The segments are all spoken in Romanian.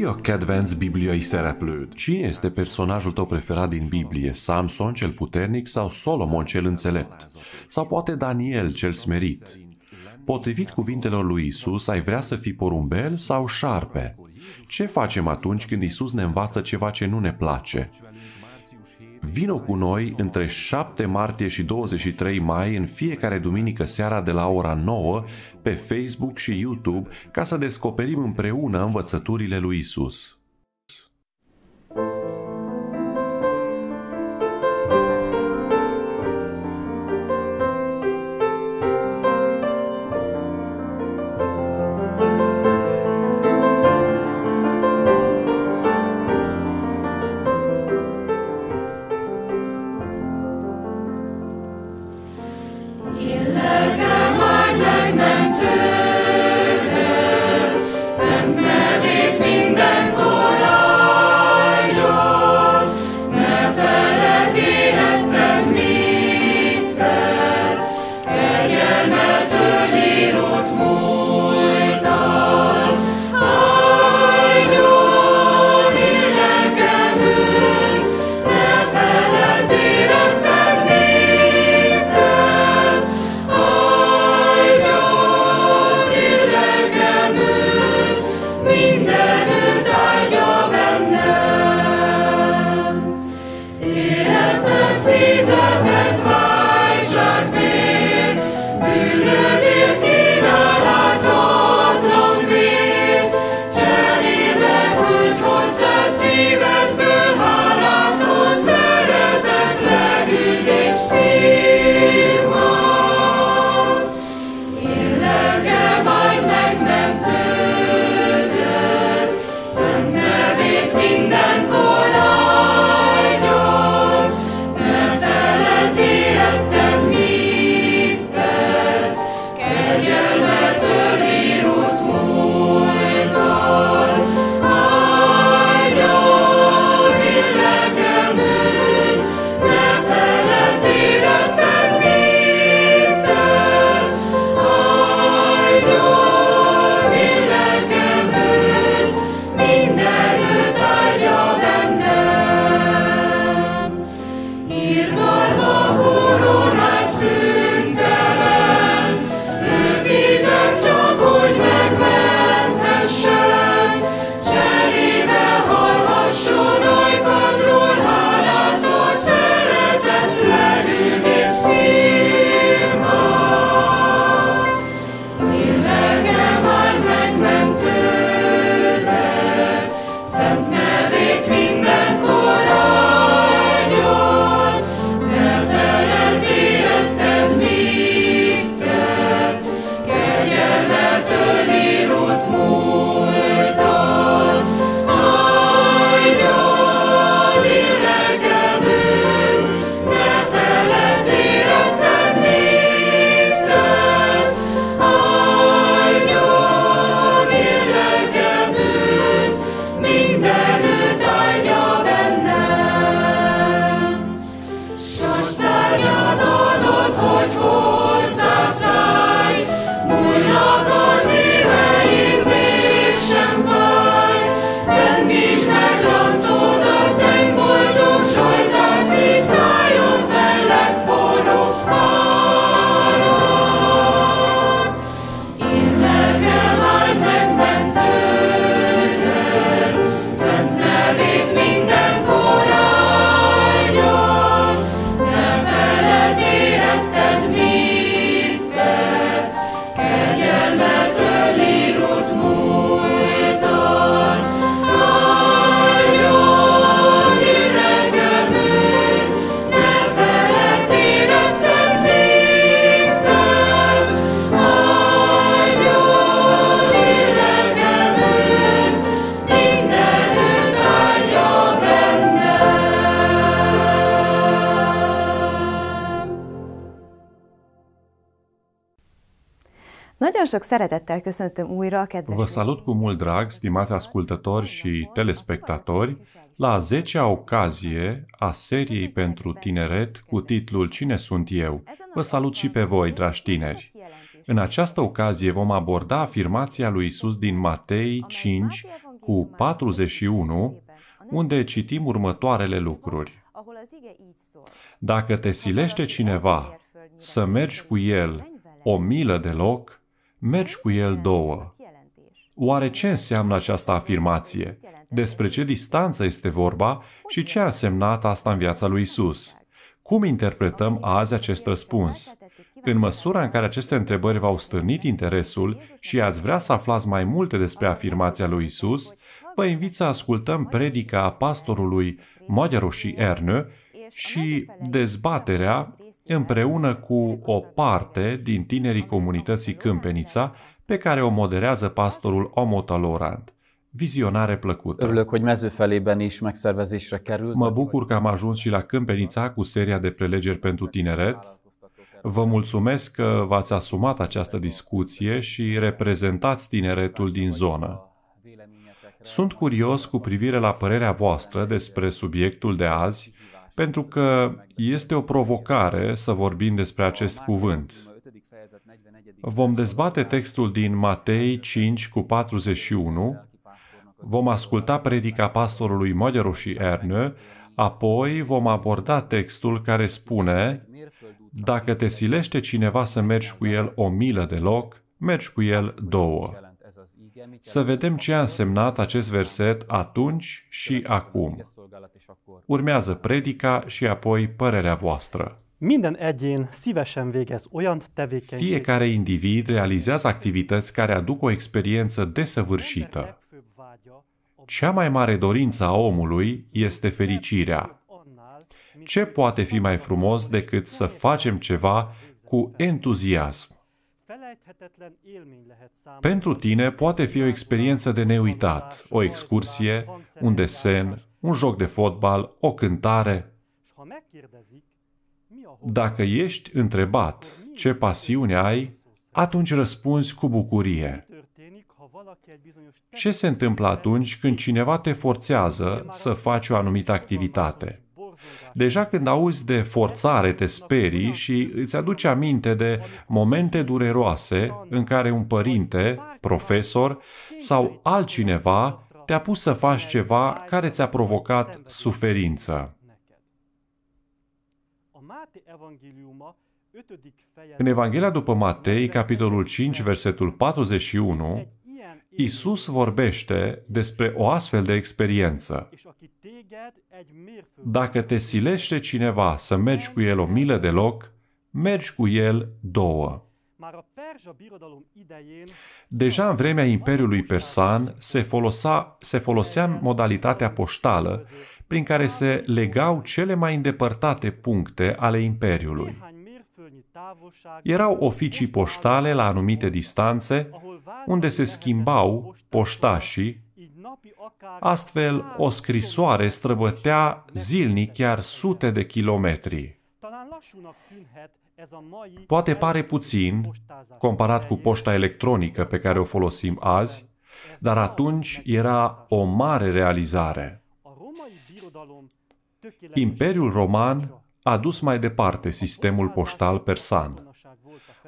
Ki a kedvenc bibliai szereplőd? Cine este personajul tău preferat din Biblie? Samson cel puternic sau Solomon cel înțelept? Sau poate Daniel cel smerit? Potrivit cuvintelor lui Isus, ai vrea să fii porumbel sau șarpe? Ce facem atunci când Isus ne învață ceva ce nu ne place? Vino cu noi între 7 martie și 23 mai în fiecare duminică seara de la ora 9 pe Facebook și YouTube ca să descoperim împreună învățăturile lui Isus. sok szeretettel köszöntöm újra a kedves... Vă salut cu mult drag, stimați ascultători și telespectatori, la 10-a ocazie a seriei pentru tineret cu titlul Cine sunt eu? Vă salut și pe voi, dragi tineri! În această ocazie vom aborda afirmația lui Isus din Matei 5 cu 41, unde citim următoarele lucruri. Dacă te silește cineva să mergi cu el o milă de loc, mergi cu el două. Oare ce înseamnă această afirmație? Despre ce distanță este vorba și ce a semnat asta în viața lui Isus? Cum interpretăm azi acest răspuns? În măsura în care aceste întrebări v-au stârnit interesul și ați vrea să aflați mai multe despre afirmația lui Isus, vă invit să ascultăm predica pastorului și Ernő și dezbaterea împreună cu o parte din tinerii comunității Câmpenița, pe care o moderează pastorul Omota Laurent. Vizionare plăcută. Mă bucur că am ajuns și la Câmpenița cu seria de prelegeri pentru tineret. Vă mulțumesc că v-ați asumat această discuție și reprezentați tineretul din zonă. Sunt curios cu privire la părerea voastră despre subiectul de azi pentru că este o provocare să vorbim despre acest cuvânt. Vom dezbate textul din Matei 5 cu 41, vom asculta predica pastorului Măderu și Ernă, apoi vom aborda textul care spune dacă te silește cineva să mergi cu el o milă de loc, mergi cu el două să vedem ce a însemnat acest verset atunci și acum. Urmează predica și apoi părerea voastră. Fiecare individ realizează activități care aduc o experiență desăvârșită. Cea mai mare dorință a omului este fericirea. Ce poate fi mai frumos decât să facem ceva cu entuziasm? Pentru tine poate fi o experiență de neuitat, o excursie, un desen, un joc de fotbal, o cântare. Dacă ești întrebat ce pasiune ai, atunci răspunzi cu bucurie. Ce se întâmplă atunci când cineva te forțează să faci o anumită activitate? Deja când auzi de forțare, te sperii și îți aduce aminte de momente dureroase în care un părinte, profesor sau altcineva te-a pus să faci ceva care ți-a provocat suferință. În Evanghelia după Matei, capitolul 5, versetul 41, Isus vorbește despre o astfel de experiență. Dacă te silește cineva să mergi cu el o milă de loc, mergi cu el două. Deja în vremea Imperiului Persan se, folosa, se folosea modalitatea poștală prin care se legau cele mai îndepărtate puncte ale Imperiului. Erau oficii poștale la anumite distanțe, unde se schimbau poștașii, astfel o scrisoare străbătea zilnic chiar sute de kilometri. Poate pare puțin, comparat cu poșta electronică pe care o folosim azi, dar atunci era o mare realizare. Imperiul Roman a dus mai departe sistemul poștal persan.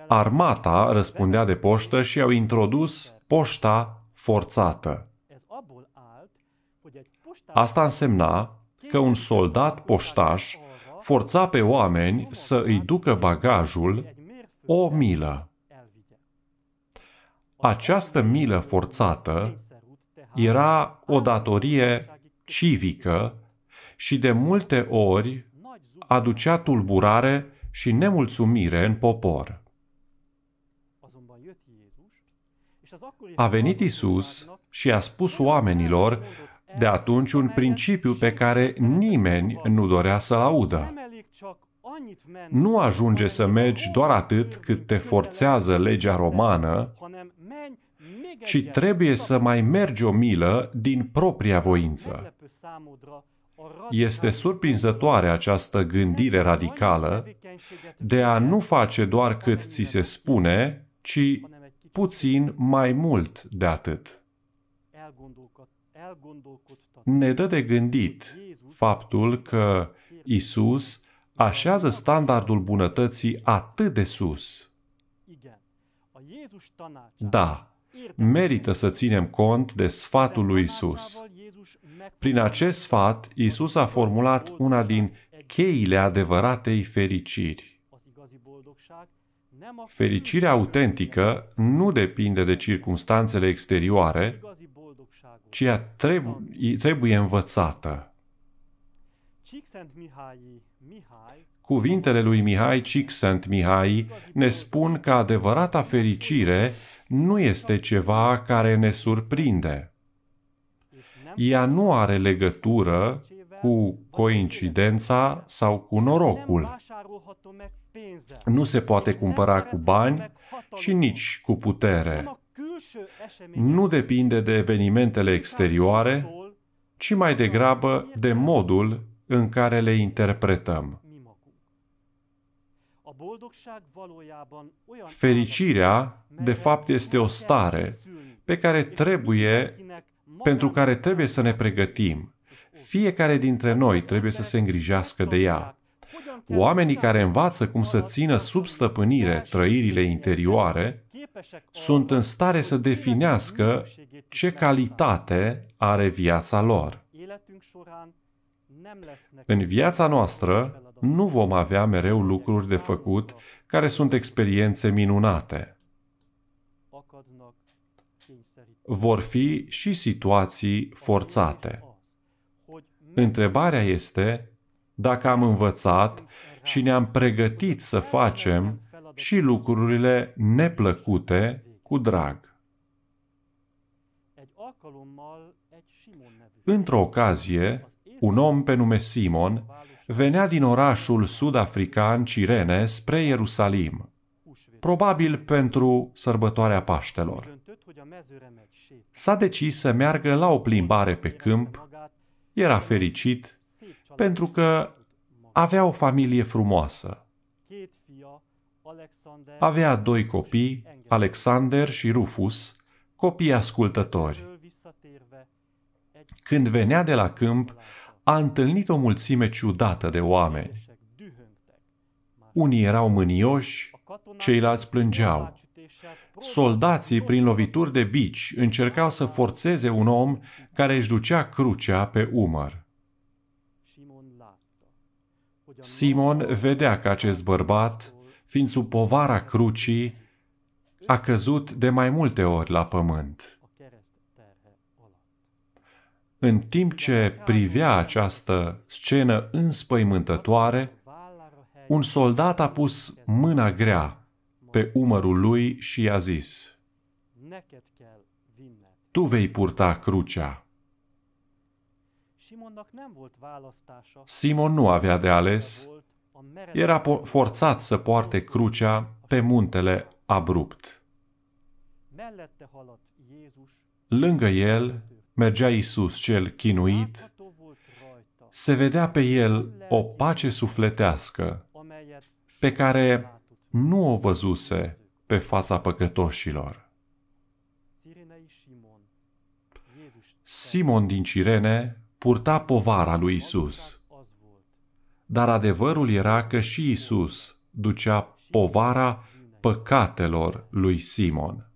Armata răspundea de poștă și au introdus poșta forțată. Asta însemna că un soldat poștaș forța pe oameni să îi ducă bagajul o milă. Această milă forțată era o datorie civică și de multe ori aducea tulburare și nemulțumire în popor. A venit Isus și a spus oamenilor de atunci un principiu pe care nimeni nu dorea să-l audă. Nu ajunge să mergi doar atât cât te forțează legea romană, ci trebuie să mai mergi o milă din propria voință. Este surprinzătoare această gândire radicală de a nu face doar cât ți se spune, ci puțin mai mult de atât. Ne dă de gândit faptul că Isus așează standardul bunătății atât de sus. Da, merită să ținem cont de sfatul lui Isus. Prin acest sfat, Isus a formulat una din cheile adevăratei fericiri. Fericirea autentică nu depinde de circumstanțele exterioare, ci ea trebuie, trebuie învățată. Cuvintele lui Mihai Mihai ne spun că adevărata fericire nu este ceva care ne surprinde, ea nu are legătură cu coincidența sau cu norocul. Nu se poate cumpăra cu bani și nici cu putere. Nu depinde de evenimentele exterioare, ci mai degrabă de modul în care le interpretăm. Fericirea, de fapt, este o stare pe care trebuie pentru care trebuie să ne pregătim. Fiecare dintre noi trebuie să se îngrijească de ea. Oamenii care învață cum să țină sub stăpânire trăirile interioare sunt în stare să definească ce calitate are viața lor. În viața noastră nu vom avea mereu lucruri de făcut care sunt experiențe minunate vor fi și situații forțate. Întrebarea este dacă am învățat și ne-am pregătit să facem și lucrurile neplăcute cu drag. Într-o ocazie, un om pe nume Simon venea din orașul sud-african Cirene spre Ierusalim, probabil pentru sărbătoarea Paștelor. S-a decis să meargă la o plimbare pe câmp, era fericit pentru că avea o familie frumoasă. Avea doi copii, Alexander și Rufus, copii ascultători. Când venea de la câmp, a întâlnit o mulțime ciudată de oameni. Unii erau mânioși, ceilalți plângeau. Soldații, prin lovituri de bici, încercau să forțeze un om care își ducea crucea pe umăr. Simon vedea că acest bărbat, fiind sub povara crucii, a căzut de mai multe ori la pământ. În timp ce privea această scenă înspăimântătoare, un soldat a pus mâna grea pe umărul lui și i-a zis, Tu vei purta crucea. Simon nu avea de ales, era forțat să poarte crucea pe muntele abrupt. Lângă el mergea Isus cel chinuit, se vedea pe el o pace sufletească pe care nu o văzuse pe fața păcătoșilor. Simon din Cirene purta povara lui Isus. Dar adevărul era că și Isus ducea povara păcatelor lui Simon.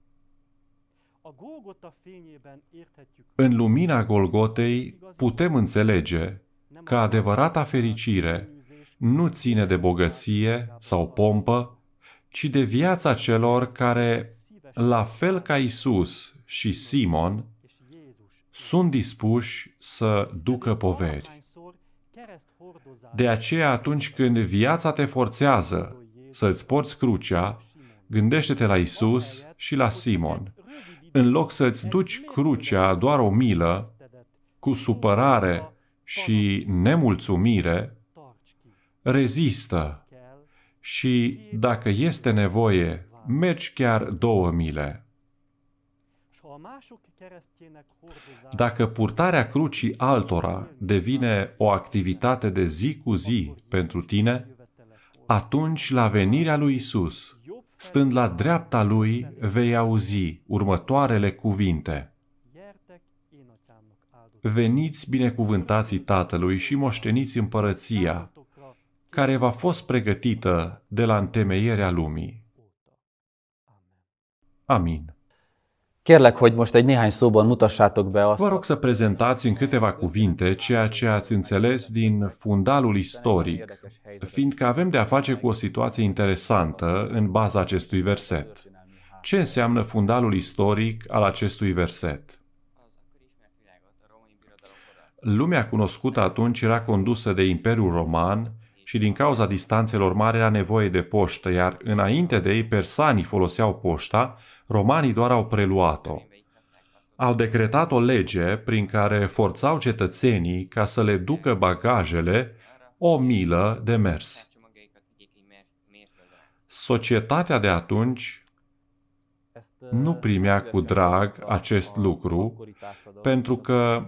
În lumina Golgotei putem înțelege că adevărata fericire nu ține de bogăție sau pompă ci de viața celor care, la fel ca Isus și Simon, sunt dispuși să ducă poveri. De aceea, atunci când viața te forțează să-ți porți crucea, gândește-te la Isus și la Simon. În loc să-ți duci crucea doar o milă, cu supărare și nemulțumire, rezistă și, dacă este nevoie, mergi chiar două mile. Dacă purtarea crucii altora devine o activitate de zi cu zi pentru tine, atunci la venirea lui Isus, stând la dreapta lui, vei auzi următoarele cuvinte. Veniți binecuvântații Tatălui și moșteniți împărăția care v-a fost pregătită de la întemeierea lumii. Amin. Kérlek, hogy most egy néhány szóban mutassátok be azt... Vă rog să prezentați în câteva cuvinte ceea ce ați înțeles din fundalul istoric, fiindcă avem de a face cu o situație interesantă în baza acestui verset. Ce înseamnă fundalul istoric al acestui verset? Lumea cunoscută atunci era condusă de Imperiul Roman, și din cauza distanțelor mari era nevoie de poștă, iar înainte de ei persanii foloseau poșta, romanii doar au preluat-o. Au decretat o lege prin care forțau cetățenii ca să le ducă bagajele o milă de mers. Societatea de atunci nu primea cu drag acest lucru, pentru că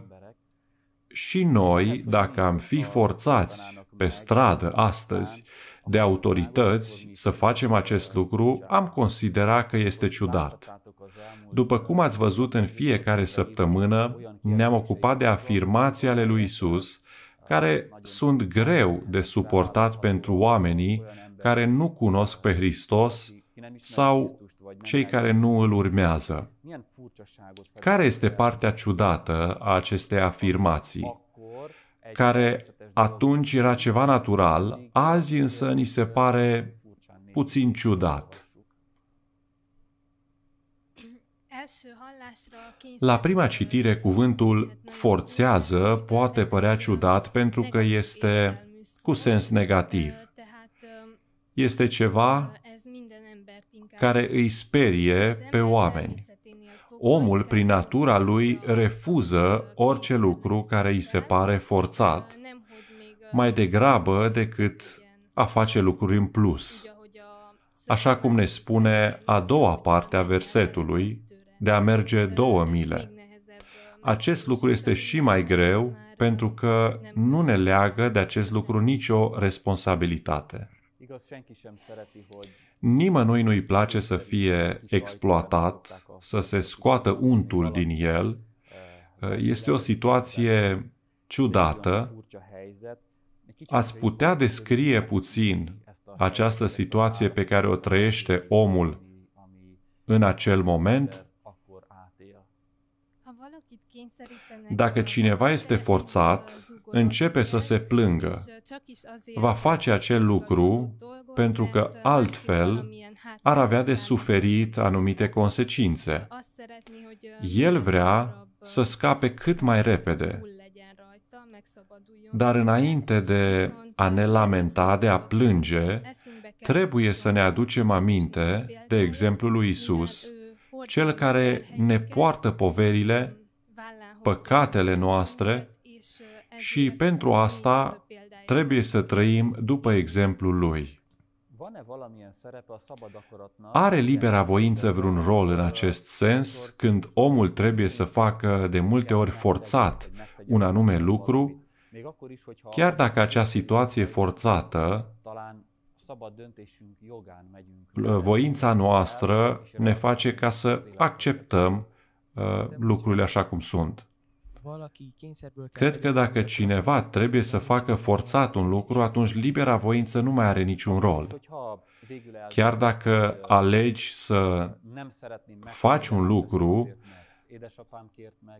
și noi, dacă am fi forțați pe stradă astăzi de autorități să facem acest lucru, am considera că este ciudat. După cum ați văzut în fiecare săptămână, ne-am ocupat de afirmații ale lui Isus, care sunt greu de suportat pentru oamenii care nu cunosc pe Hristos sau cei care nu îl urmează. Care este partea ciudată a acestei afirmații? Care atunci era ceva natural, azi însă ni se pare puțin ciudat. La prima citire, cuvântul forțează poate părea ciudat pentru că este cu sens negativ. Um, este ceva uh, care îi sperie pe oameni. Omul, prin natura lui, refuză orice lucru care îi se pare forțat, mai degrabă decât a face lucruri în plus. Așa cum ne spune a doua parte a versetului, de a merge două mile. Acest lucru este și mai greu pentru că nu ne leagă de acest lucru nicio responsabilitate. Nimănui nu-i place să fie exploatat, să se scoată untul din el. Eh, este o situație ciudată. Ați putea descrie puțin această situație pe care o trăiește omul în acel moment? Dacă cineva este forțat începe să se plângă. Va face acel lucru pentru că altfel ar avea de suferit anumite consecințe. El vrea să scape cât mai repede. Dar înainte de a ne lamenta, de a plânge, trebuie să ne aducem aminte de exemplul lui Isus, cel care ne poartă poverile, păcatele noastre și pentru asta trebuie să trăim după exemplul lui. Are libera voință vreun rol în acest sens când omul trebuie să facă de multe ori forțat un anume lucru, chiar dacă acea situație forțată voința noastră ne face ca să acceptăm uh, lucrurile așa cum sunt. Cred că dacă cineva trebuie să facă forțat un lucru, atunci libera voință nu mai are niciun rol. Chiar dacă alegi să faci un lucru,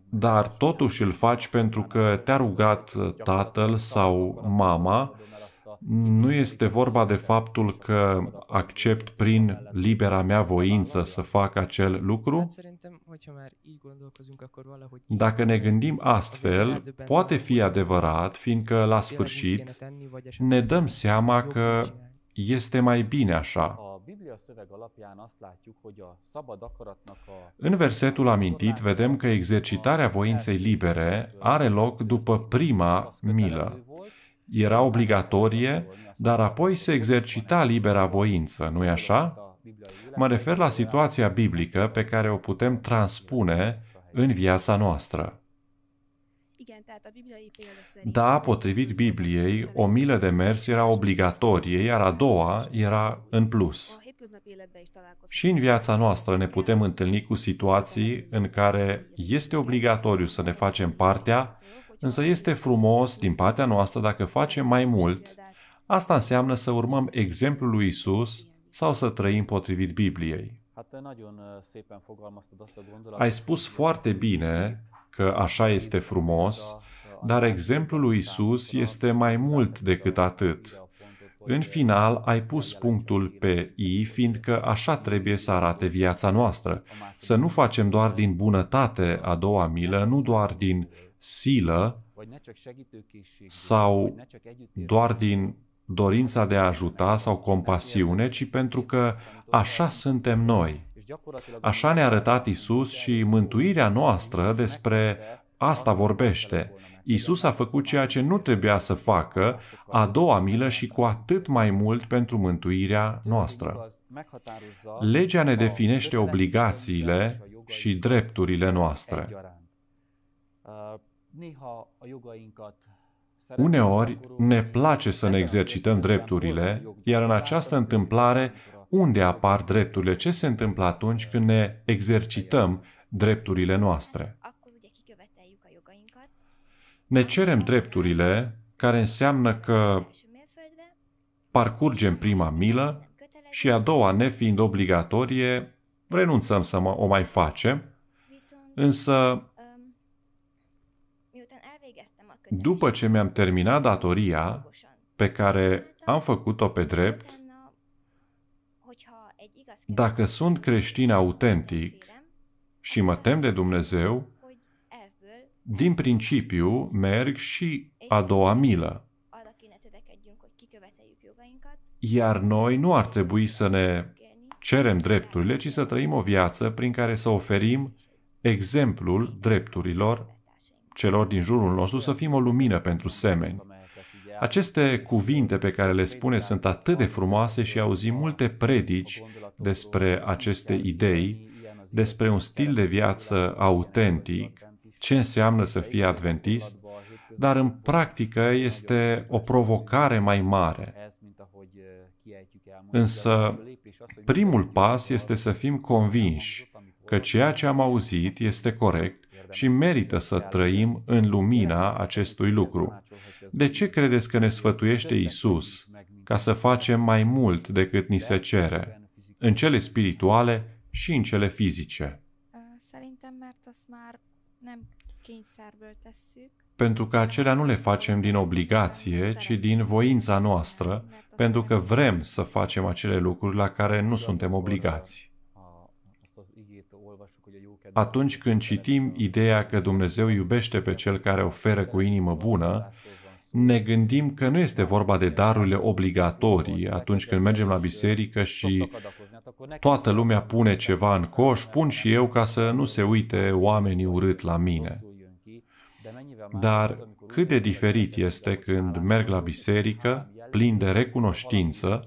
dar totuși îl faci pentru că te-a rugat tatăl sau mama nu este vorba de faptul că accept prin libera mea voință să fac acel lucru? Dacă ne gândim astfel, poate fi adevărat, fiindcă la sfârșit ne dăm seama că este mai bine așa. În versetul amintit vedem că exercitarea voinței libere are loc după prima milă era obligatorie, dar apoi se exercita libera voință, nu-i așa? Mă refer la situația biblică pe care o putem transpune în viața noastră. Da, potrivit Bibliei, o milă de mers era obligatorie, iar a doua era în plus. Și în viața noastră ne putem întâlni cu situații în care este obligatoriu să ne facem partea Însă este frumos din partea noastră dacă facem mai mult. Asta înseamnă să urmăm exemplul lui Isus sau să trăim potrivit Bibliei. Ai spus foarte bine că așa este frumos, dar exemplul lui Isus este mai mult decât atât. În final, ai pus punctul pe I, fiindcă așa trebuie să arate viața noastră. Să nu facem doar din bunătate a doua milă, nu doar din silă sau doar din dorința de a ajuta sau compasiune, ci pentru că așa suntem noi. Așa ne-a arătat Isus și mântuirea noastră despre asta vorbește. Isus a făcut ceea ce nu trebuia să facă, a doua milă și cu atât mai mult pentru mântuirea noastră. Legea ne definește obligațiile și drepturile noastre. Uneori ne place să ne exercităm drepturile, iar în această întâmplare, unde apar drepturile? Ce se întâmplă atunci când ne exercităm drepturile noastre? Ne cerem drepturile, care înseamnă că parcurgem prima milă și a doua, nefiind obligatorie, renunțăm să o mai facem, însă după ce mi-am terminat datoria pe care am făcut-o pe drept, dacă sunt creștin autentic și mă tem de Dumnezeu, din principiu merg și a doua milă. Iar noi nu ar trebui să ne cerem drepturile, ci să trăim o viață prin care să oferim exemplul drepturilor celor din jurul nostru să fim o lumină pentru semeni. Aceste cuvinte pe care le spune sunt atât de frumoase și auzim multe predici despre aceste idei, despre un stil de viață autentic, ce înseamnă să fii adventist, dar în practică este o provocare mai mare. Însă, primul pas este să fim convinși că ceea ce am auzit este corect și merită să trăim în lumina acestui lucru. De ce credeți că ne sfătuiește Isus ca să facem mai mult decât ni se cere, în cele spirituale și în cele fizice? Pentru că acelea nu le facem din obligație, ci din voința noastră, pentru că vrem să facem acele lucruri la care nu suntem obligați atunci când citim ideea că Dumnezeu iubește pe cel care oferă cu inimă bună, ne gândim că nu este vorba de darurile obligatorii atunci când mergem la biserică și toată lumea pune ceva în coș, pun și eu ca să nu se uite oamenii urât la mine. Dar cât de diferit este când merg la biserică plin de recunoștință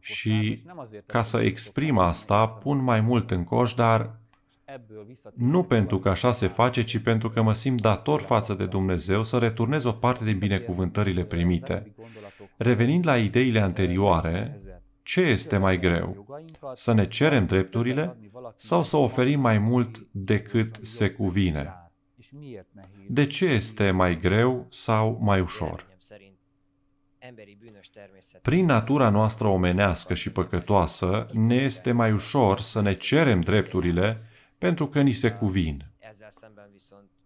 și ca să exprim asta pun mai mult în coș, dar nu pentru că așa se face, ci pentru că mă simt dator față de Dumnezeu să returnez o parte din binecuvântările primite. Revenind la ideile anterioare, ce este mai greu? Să ne cerem drepturile sau să oferim mai mult decât se cuvine? De ce este mai greu sau mai ușor? Prin natura noastră omenească și păcătoasă, ne este mai ușor să ne cerem drepturile pentru că ni se cuvin.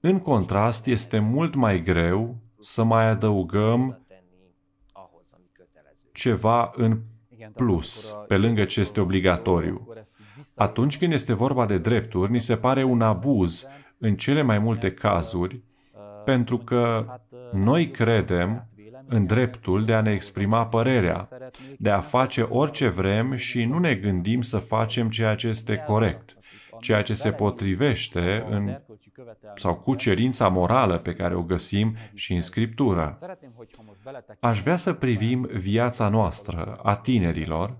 În contrast, este mult mai greu să mai adăugăm ceva în plus, pe lângă ce este obligatoriu. Atunci când este vorba de drepturi, ni se pare un abuz în cele mai multe cazuri, pentru că noi credem în dreptul de a ne exprima părerea, de a face orice vrem și nu ne gândim să facem ceea ce este corect ceea ce se potrivește în, sau cu cerința morală pe care o găsim și în Scriptură. Aș vrea să privim viața noastră, a tinerilor,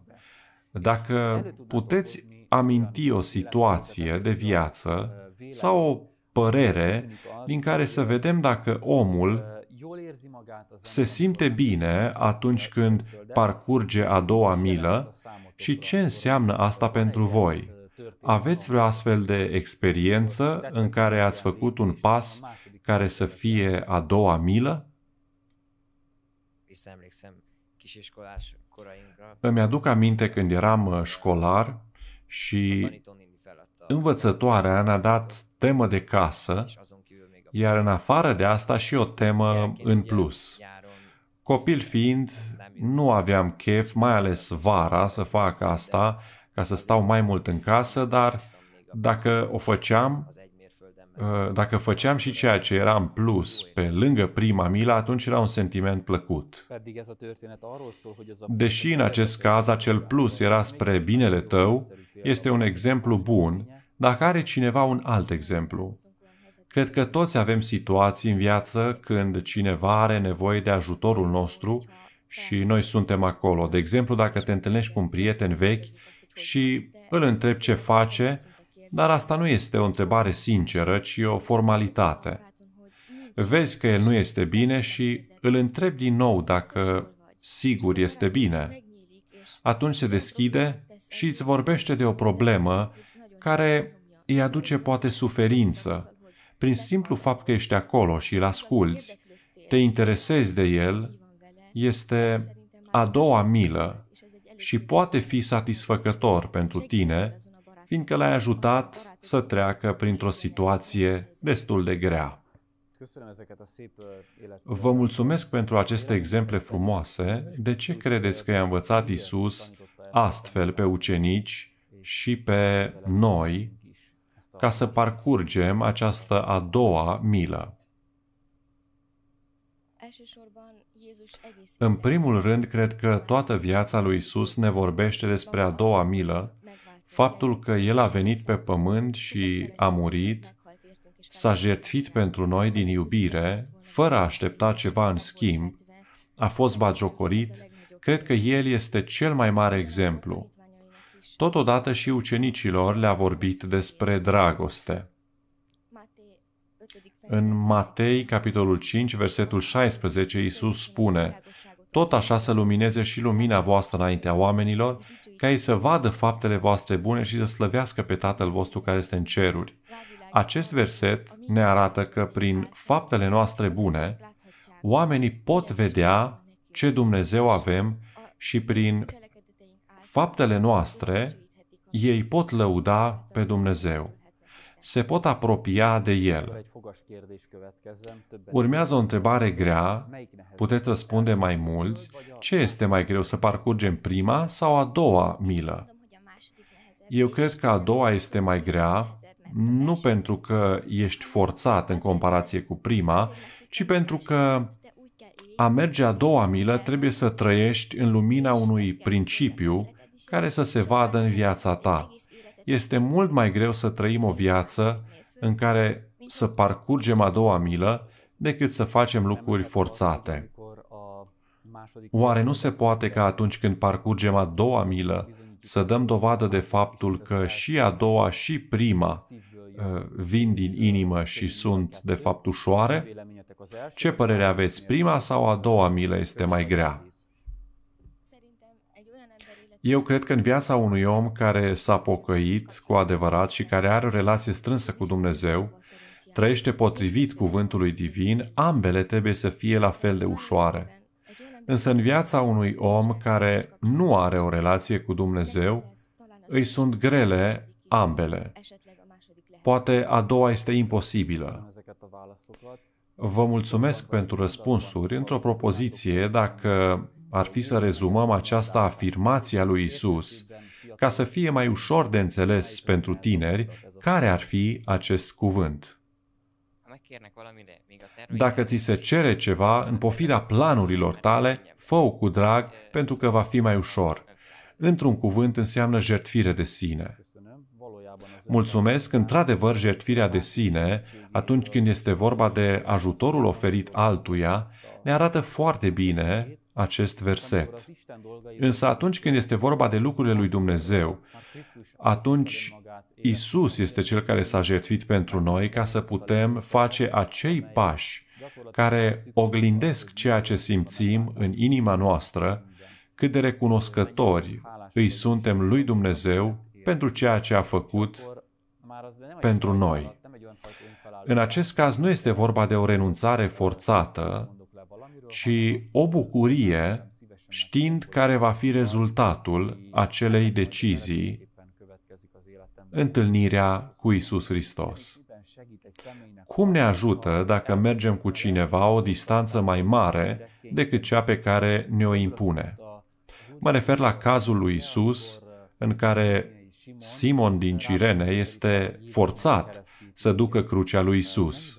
dacă puteți aminti o situație de viață sau o părere din care să vedem dacă omul se simte bine atunci când parcurge a doua milă și ce înseamnă asta pentru voi. Aveți vreo astfel de experiență în care ați făcut un pas care să fie a doua milă? Îmi aduc aminte când eram uh, școlar și învățătoarea ne-a dat temă de casă, iar în afară de asta și o temă în plus. Copil fiind, nu aveam chef, mai ales vara, să fac asta, ca să stau mai mult în casă, dar dacă o făceam, uh, dacă făceam și ceea ce era în plus pe lângă prima milă, atunci era un sentiment plăcut. Deși în acest caz acel plus era spre binele tău, este un exemplu bun, dacă are cineva un alt exemplu. Cred că toți avem situații în viață când cineva are nevoie de ajutorul nostru și noi suntem acolo. De exemplu, dacă te întâlnești cu un prieten vechi și îl întreb ce face, dar asta nu este o întrebare sinceră, ci o formalitate. Vezi că el nu este bine și îl întreb din nou dacă sigur este bine. Atunci se deschide și îți vorbește de o problemă care îi aduce poate suferință. Prin simplu fapt că ești acolo și îl asculți, te interesezi de el, este a doua milă și poate fi satisfăcător pentru tine, fiindcă l-ai ajutat să treacă printr-o situație destul de grea. Vă mulțumesc pentru aceste exemple frumoase. De ce credeți că i-a învățat Isus astfel pe ucenici și pe noi ca să parcurgem această a doua milă? În primul rând, cred că toată viața lui Isus ne vorbește despre a doua milă, faptul că El a venit pe pământ și a murit, s-a jertfit pentru noi din iubire, fără a aștepta ceva în schimb, a fost bagiocorit, cred că El este cel mai mare exemplu. Totodată și ucenicilor le-a vorbit despre dragoste. În Matei, capitolul 5, versetul 16, Iisus spune, Tot așa să lumineze și lumina voastră înaintea oamenilor, ca ei să vadă faptele voastre bune și să slăvească pe Tatăl vostru care este în ceruri. Acest verset ne arată că prin faptele noastre bune, oamenii pot vedea ce Dumnezeu avem și prin faptele noastre, ei pot lăuda pe Dumnezeu se pot apropia de el. Urmează o întrebare grea, puteți răspunde mai mulți, ce este mai greu să parcurgem prima sau a doua milă? Eu cred că a doua este mai grea, nu pentru că ești forțat în comparație cu prima, ci pentru că a merge a doua milă trebuie să trăiești în lumina unui principiu care să se vadă în viața ta este mult mai greu să trăim o viață în care să parcurgem a doua milă decât să facem lucruri forțate. Oare nu se poate ca atunci când parcurgem a doua milă să dăm dovadă de faptul că și a doua și prima uh, vin din inimă și sunt de fapt ușoare? Ce părere aveți? Prima sau a doua milă este mai grea? Eu cred că în viața unui om care s-a pocăit cu adevărat și care are o relație strânsă cu Dumnezeu, trăiește potrivit cuvântului divin, ambele trebuie să fie la fel de ușoare. Însă în viața unui om care nu are o relație cu Dumnezeu, îi sunt grele ambele. Poate a doua este imposibilă. Vă mulțumesc pentru răspunsuri într-o propoziție dacă ar fi să rezumăm această afirmație a lui Isus, ca să fie mai ușor de înțeles pentru tineri care ar fi acest cuvânt. Dacă ți se cere ceva în pofida planurilor tale, fă cu drag pentru că va fi mai ușor. Într-un cuvânt înseamnă jertfire de sine. Mulțumesc, într-adevăr, jertfirea de sine, atunci când este vorba de ajutorul oferit altuia, ne arată foarte bine acest verset. Însă atunci când este vorba de lucrurile lui Dumnezeu, atunci Isus este cel care s-a jertfit pentru noi ca să putem face acei pași care oglindesc ceea ce simțim în inima noastră, cât de recunoscători îi suntem lui Dumnezeu pentru ceea ce a făcut pentru noi. În acest caz nu este vorba de o renunțare forțată, ci o bucurie știind care va fi rezultatul acelei decizii, întâlnirea cu Isus Hristos. Cum ne ajută dacă mergem cu cineva o distanță mai mare decât cea pe care ne-o impune? Mă refer la cazul lui Isus, în care Simon din Cirene este forțat să ducă crucea lui Isus.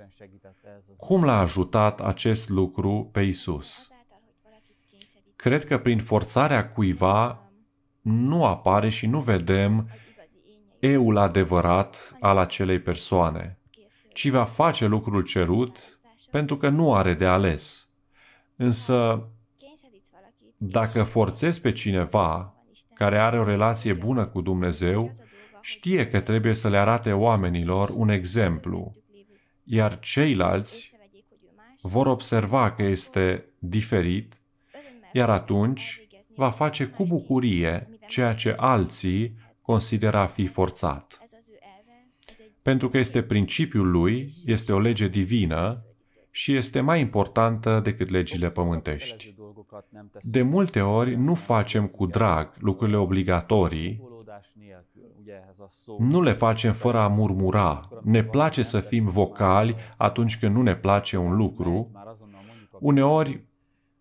Cum l-a ajutat acest lucru pe Isus? Cred că prin forțarea cuiva nu apare și nu vedem eul adevărat al acelei persoane, ci va face lucrul cerut pentru că nu are de ales. Însă, dacă forțezi pe cineva care are o relație bună cu Dumnezeu, știe că trebuie să le arate oamenilor un exemplu, iar ceilalți vor observa că este diferit, iar atunci va face cu bucurie ceea ce alții consideră a fi forțat. Pentru că este principiul lui, este o lege divină și este mai importantă decât legile pământești. De multe ori nu facem cu drag lucrurile obligatorii nu le facem fără a murmura. Ne place să fim vocali atunci când nu ne place un lucru. Uneori,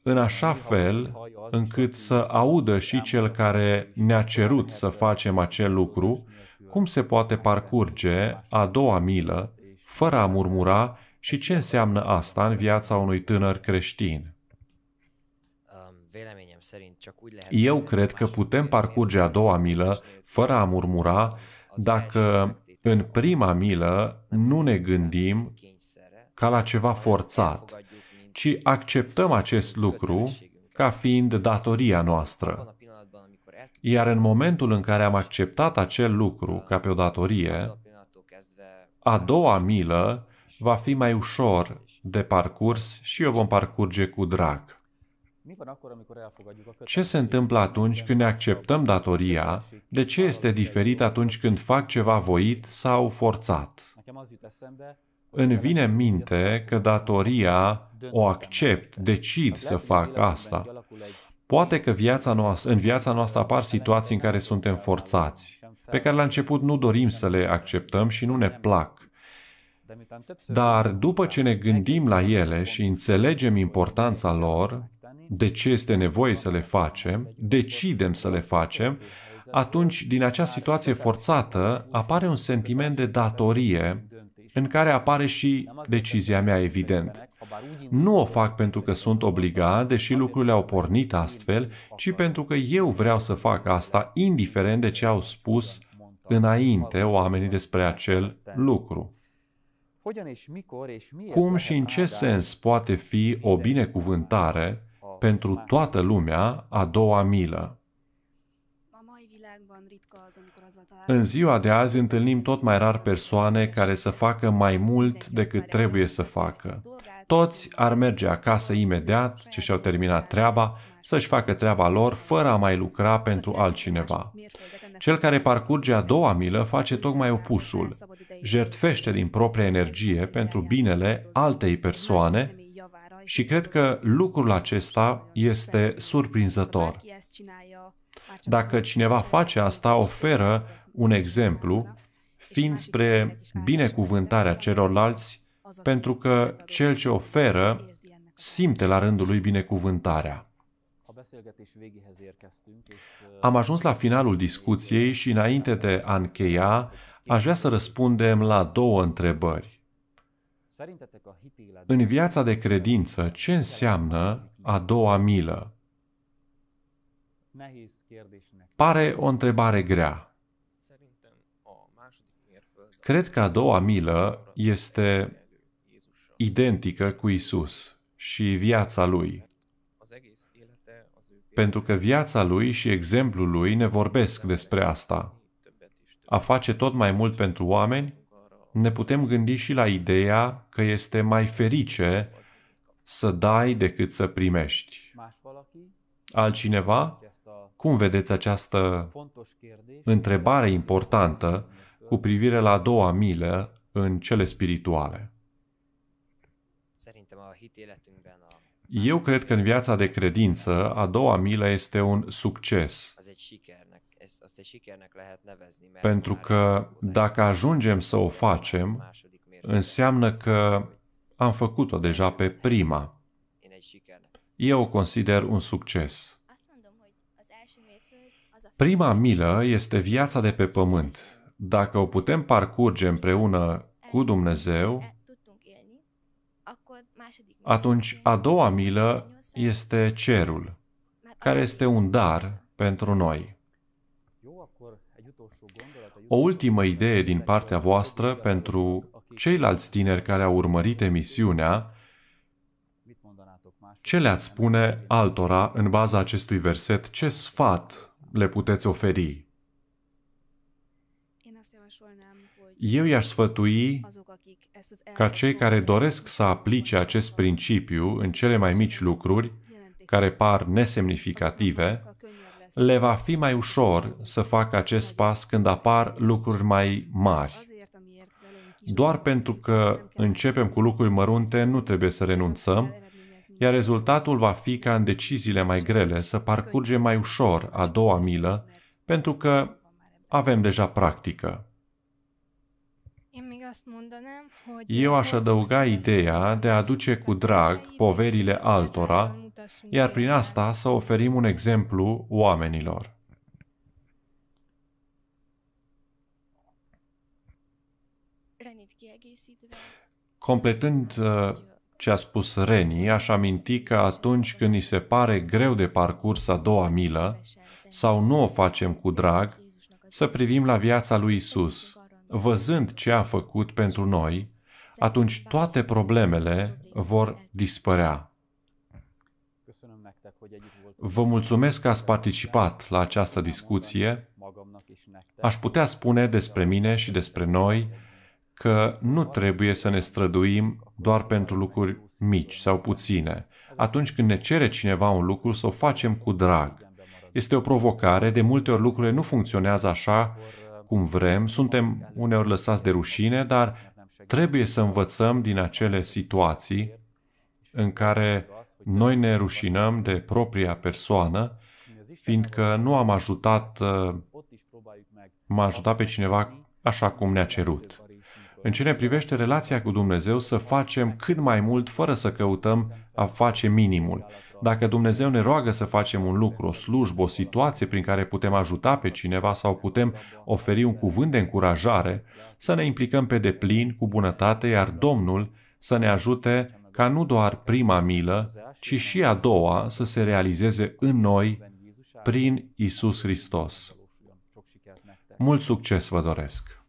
în așa fel încât să audă și cel care ne-a cerut să facem acel lucru, cum se poate parcurge a doua milă fără a murmura și ce înseamnă asta în viața unui tânăr creștin. Eu cred că putem parcurge a doua milă fără a murmura dacă în prima milă nu ne gândim ca la ceva forțat, ci acceptăm acest lucru ca fiind datoria noastră. Iar în momentul în care am acceptat acel lucru ca pe o datorie, a doua milă va fi mai ușor de parcurs și o vom parcurge cu drag. Ce se întâmplă atunci când ne acceptăm datoria? De ce este diferit atunci când fac ceva voit sau forțat? Îmi vine în minte că datoria o accept, decid să fac asta. Poate că viața noastră, în viața noastră apar situații în care suntem forțați, pe care la început nu dorim să le acceptăm și nu ne plac. Dar după ce ne gândim la ele și înțelegem importanța lor, de ce este nevoie să le facem, decidem să le facem, atunci din acea situație forțată apare un sentiment de datorie în care apare și decizia mea, evident. Nu o fac pentru că sunt obligat, deși lucrurile au pornit astfel, ci pentru că eu vreau să fac asta, indiferent de ce au spus înainte oamenii despre acel lucru. Cum și în ce sens poate fi o binecuvântare pentru toată lumea a doua milă. În ziua de azi întâlnim tot mai rar persoane care să facă mai mult decât trebuie să facă. Toți ar merge acasă imediat ce și-au terminat treaba, să-și facă treaba lor fără a mai lucra pentru altcineva. Cel care parcurge a doua milă face tocmai opusul, jertfește din propria energie pentru binele altei persoane și cred că lucrul acesta este surprinzător. Dacă cineva face asta, oferă un exemplu, fiind spre binecuvântarea celorlalți, pentru că cel ce oferă simte la rândul lui binecuvântarea. Am ajuns la finalul discuției și înainte de a încheia, aș vrea să răspundem la două întrebări. În viața de credință, ce înseamnă a doua milă? Pare o întrebare grea. Cred că a doua milă este identică cu Isus și viața lui. Pentru că viața lui și exemplul lui ne vorbesc despre asta. A face tot mai mult pentru oameni ne putem gândi și la ideea că este mai ferice să dai decât să primești. Altcineva? Cum vedeți această întrebare importantă cu privire la a doua milă în cele spirituale? Eu cred că în viața de credință, a doua milă este un succes. Pentru că dacă ajungem să o facem, înseamnă că am făcut-o deja pe prima. Eu o consider un succes. Prima milă este viața de pe pământ. Dacă o putem parcurge împreună cu Dumnezeu, atunci a doua milă este cerul, care este un dar pentru noi. O ultimă idee din partea voastră pentru ceilalți tineri care au urmărit emisiunea, ce le-ați spune altora în baza acestui verset? Ce sfat le puteți oferi? Eu i-aș sfătui ca cei care doresc să aplice acest principiu în cele mai mici lucruri, care par nesemnificative, le va fi mai ușor să facă acest pas când apar lucruri mai mari. Doar pentru că începem cu lucruri mărunte, nu trebuie să renunțăm, iar rezultatul va fi ca în deciziile mai grele să parcurgem mai ușor a doua milă, pentru că avem deja practică. Eu aș adăuga ideea de a aduce cu drag poverile altora iar prin asta să oferim un exemplu oamenilor. Completând uh, ce a spus Reni, aș aminti că atunci da. când ni se pare greu de parcurs a doua milă, sau da. nu o facem cu drag, să privim la viața lui Isus, da. văzând ce a făcut pentru noi, atunci toate problemele vor dispărea. Vă mulțumesc că ați participat la această discuție. Aș putea spune despre mine și despre noi că nu trebuie să ne străduim doar pentru lucruri mici sau puține. Atunci când ne cere cineva un lucru, să o facem cu drag. Este o provocare, de multe ori lucrurile nu funcționează așa cum vrem, suntem uneori lăsați de rușine, dar trebuie să învățăm din acele situații în care Păi, noi ne rușinăm de propria persoană, fiindcă nu am ajutat, uh, m-a ajutat pe cineva așa cum ne-a cerut. În ce ne privește relația cu Dumnezeu, să facem cât mai mult fără să căutăm a face minimul. Dacă Dumnezeu ne roagă să facem un lucru, o slujbă, o situație prin care putem ajuta pe cineva sau putem oferi un cuvânt de încurajare, să ne implicăm pe deplin, cu bunătate, iar Domnul să ne ajute ca nu doar prima milă, ci și a doua să se realizeze în noi prin Isus Hristos. Mult succes vă doresc!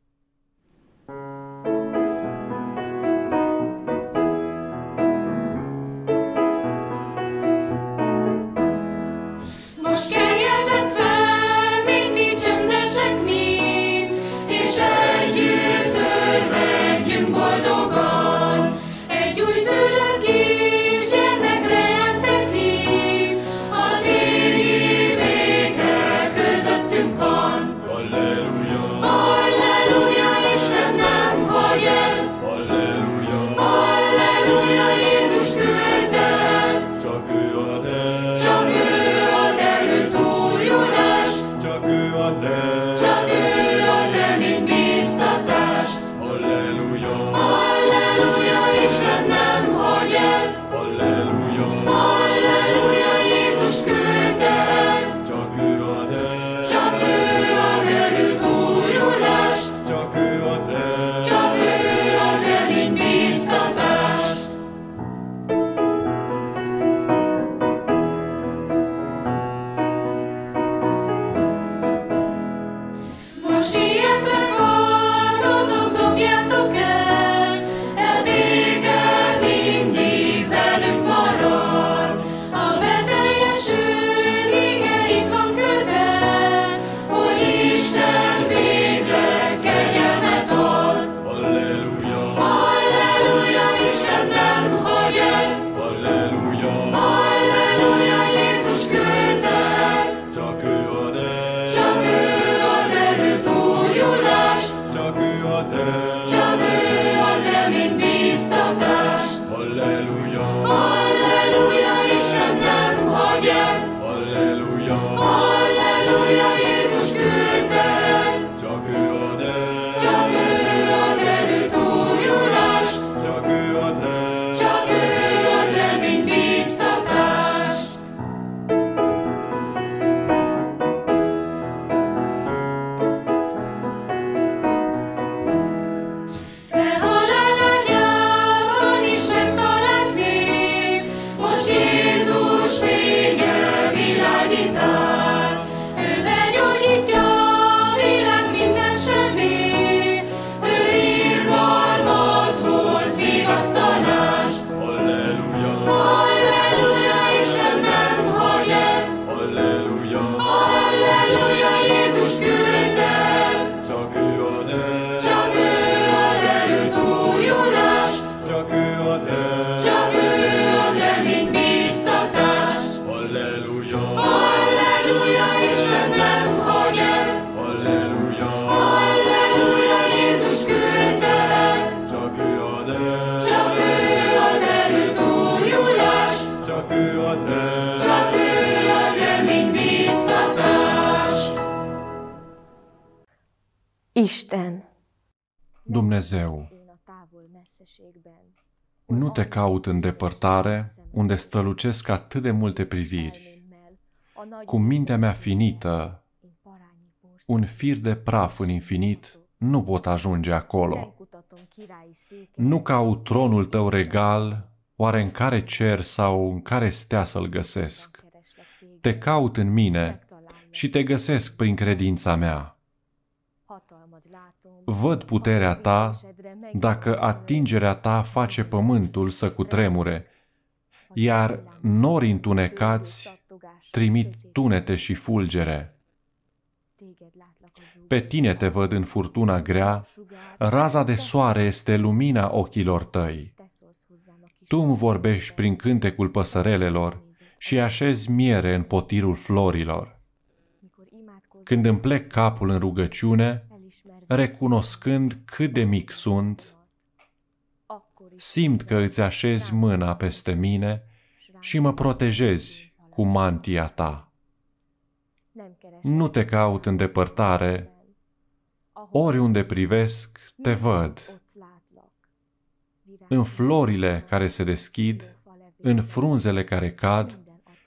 Dumnezeu. Nu te caut în depărtare, unde strălucesc atât de multe priviri. Cu mintea mea finită, un fir de praf în infinit, nu pot ajunge acolo. Nu caut tronul tău regal, oare în care cer sau în care stea să-l găsesc. Te caut în mine și te găsesc prin credința mea văd puterea ta dacă atingerea ta face pământul să cutremure, iar nori întunecați trimit tunete și fulgere. Pe tine te văd în furtuna grea, raza de soare este lumina ochilor tăi. Tu îmi vorbești prin cântecul păsărelelor și așezi miere în potirul florilor. Când îmi plec capul în rugăciune, recunoscând cât de mic sunt, simt că îți așezi mâna peste mine și mă protejezi cu mantia ta. Nu te caut în depărtare, oriunde privesc, te văd. În florile care se deschid, în frunzele care cad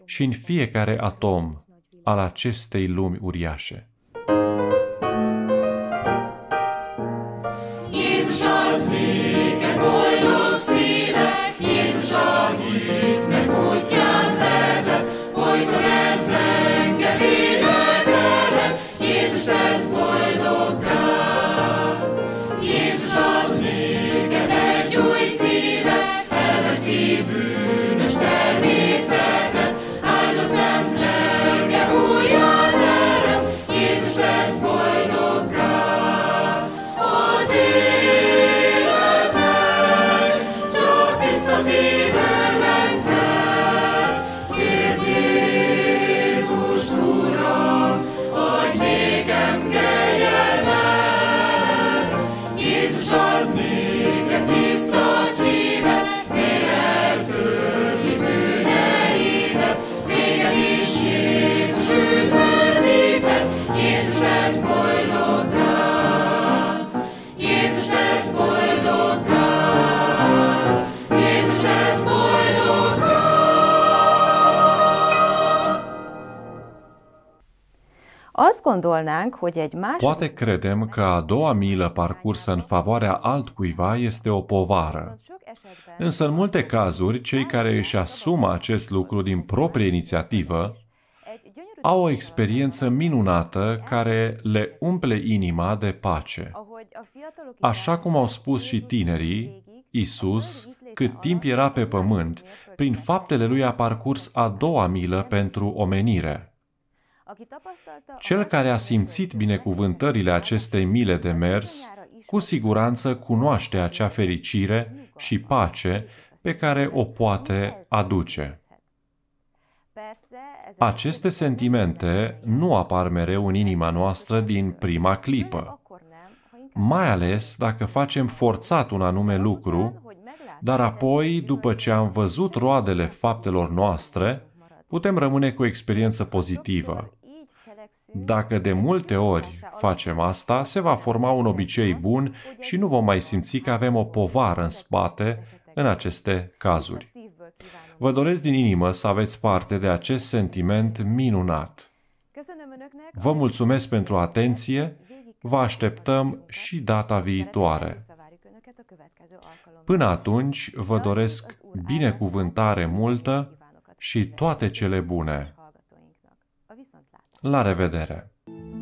și în fiecare atom al acestei lumi uriașe. gondolnánk, hogy egy más... Poate credem că a doua milă parcursă în favoarea altcuiva este o povară. Însă în multe cazuri, cei care își asumă acest lucru din proprie inițiativă au o experiență minunată care le umple inima de pace. Așa cum au spus și tinerii, Isus, cât timp era pe pământ, prin faptele lui a parcurs a doua milă pentru omenire. Cel care a simțit binecuvântările acestei mile de mers, cu siguranță cunoaște acea fericire și pace pe care o poate aduce. Aceste sentimente nu apar mereu în inima noastră din prima clipă, mai ales dacă facem forțat un anume lucru, dar apoi, după ce am văzut roadele faptelor noastre, putem rămâne cu o experiență pozitivă, dacă de multe ori facem asta, se va forma un obicei bun și nu vom mai simți că avem o povară în spate în aceste cazuri. Vă doresc din inimă să aveți parte de acest sentiment minunat. Vă mulțumesc pentru atenție, vă așteptăm și data viitoare. Până atunci, vă doresc binecuvântare multă și toate cele bune. La revedere!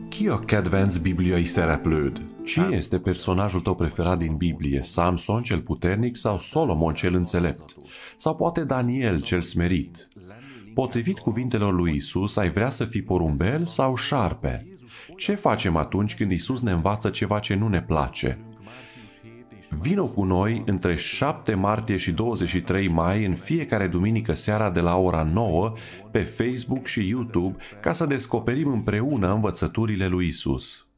Ki a kedvenc bibliai szereplőd? Cine este personajul tău preferat din Biblie? Samson cel puternic sau Solomon cel înțelept? Sau poate Daniel cel smerit? Potrivit cuvintelor lui Isus, ai vrea să fii porumbel sau șarpe? Ce facem atunci când Isus ne învață ceva ce nu ne place? Vino cu noi între 7 martie și 23 mai în fiecare duminică seara de la ora 9 pe Facebook și YouTube ca să descoperim împreună învățăturile lui Isus.